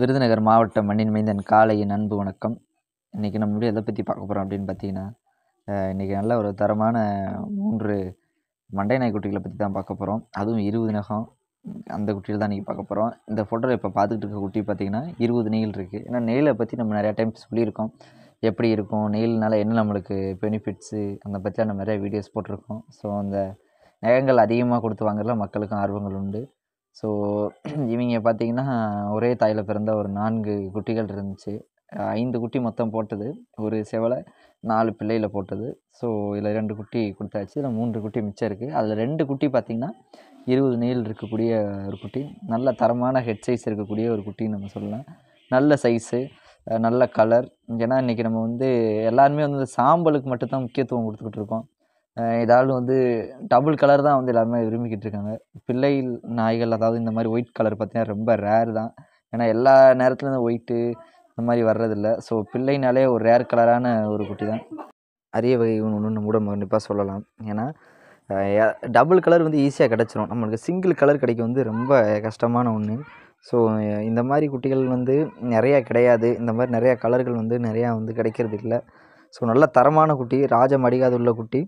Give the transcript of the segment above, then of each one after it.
விருதுநகர் மாவட்டம் மண்ணின் மைந்தன் காலையின் அன்பு வணக்கம் இன்றைக்கி நம்ம எதை பற்றி பார்க்க போகிறோம் அப்படின்னு பார்த்தீங்கன்னா இன்றைக்கி நல்ல ஒரு தரமான மூன்று மண்டை நாய் குட்டிகளை பற்றி தான் பார்க்க போகிறோம் அதுவும் இருபது நகம் அந்த குட்டியில் தான் இன்றைக்கி பார்க்க போகிறோம் இந்த ஃபோட்டோவில் இப்போ பார்த்துக்கிட்டு இருக்க குட்டி பார்த்திங்கன்னா இருபது நெயில் இருக்குது ஏன்னா நெயிலை பற்றி நம்ம நிறையா டைம் சொல்லியிருக்கோம் எப்படி இருக்கும் நெயில்னால் என்ன நம்மளுக்கு பெனிஃபிட்ஸு அந்த பற்றிலாம் நம்ம நிறையா வீடியோஸ் போட்டிருக்கோம் ஸோ அந்த நகங்கள் அதிகமாக கொடுத்து வாங்குறதுல மக்களுக்கும் ஆர்வங்கள் உண்டு ஸோ இவங்க பார்த்தீங்கன்னா ஒரே தாயில் பிறந்த ஒரு நான்கு குட்டிகள் இருந்துச்சு ஐந்து குட்டி மொத்தம் போட்டது ஒரு செவலை நாலு பிள்ளையில் போட்டது ஸோ இதில் ரெண்டு குட்டி கொடுத்தாச்சு இதில் மூன்று குட்டி மிச்சம் இருக்குது அதில் ரெண்டு குட்டி பார்த்திங்கன்னா இருபது நீள் இருக்கக்கூடிய ஒரு குட்டி நல்ல தரமான ஹெட் சைஸ் இருக்கக்கூடிய ஒரு குட்டின்னு நம்ம சொல்லலாம் நல்ல சைஸு நல்ல கலர் ஏன்னா இன்றைக்கி நம்ம வந்து எல்லாருமே வந்து சாம்பலுக்கு மட்டும்தான் முக்கியத்துவம் கொடுத்துக்கிட்டு இருக்கோம் ஏதாவது வந்து டபுள் கலர் தான் வந்து எல்லாருமே விரும்பிக்கிட்டு இருக்காங்க பிள்ளை நாய்கள் அதாவது இந்த மாதிரி ஒயிட் கலர் பார்த்தீங்கன்னா ரொம்ப ரேர் தான் ஏன்னா எல்லா இந்த ஒயிட்டு இந்த மாதிரி வர்றதில்ல ஸோ பிள்ளைனாலே ஒரு ரேர் கலரான ஒரு குட்டி தான் அரிய வகை ஒன்று கூட கண்டிப்பாக சொல்லலாம் ஏன்னா டபுள் கலர் வந்து ஈஸியாக கிடச்சிரும் நம்மளுக்கு சிங்கிள் கலர் கிடைக்க வந்து ரொம்ப கஷ்டமான ஒன்று ஸோ இந்த மாதிரி குட்டிகள் வந்து நிறையா கிடையாது இந்த மாதிரி நிறையா கலர்கள் வந்து நிறையா வந்து கிடைக்கிறது இல்லை ஸோ நல்ல தரமான குட்டி ராஜ மடிகாது உள்ள குட்டி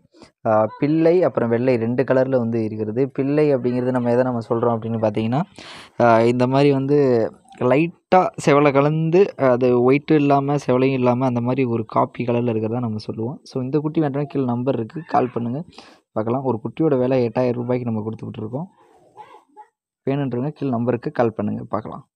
பிள்ளை அப்புறம் வெள்ளை ரெண்டு கலரில் வந்து இருக்கிறது பிள்ளை அப்படிங்கிறது நம்ம எதை நம்ம சொல்கிறோம் அப்படின்னு பார்த்தீங்கன்னா இந்த மாதிரி வந்து லைட்டாக செவலை கலந்து அது ஒயிட்டு இல்லாமல் செவலையும் இல்லாமல் அந்த மாதிரி ஒரு காப்பி கலரில் இருக்கிறதா நம்ம சொல்லுவோம் ஸோ இந்த குட்டி வேண்டாம் கீழே நம்பர் இருக்குது கால் பண்ணுங்கள் பார்க்கலாம் ஒரு குட்டியோட விலை எட்டாயிரம் ரூபாய்க்கு நம்ம கொடுத்துக்கிட்டு இருக்கோம் வேணுன்றவங்க கீழே நம்பருக்கு கால் பண்ணுங்கள் பார்க்கலாம்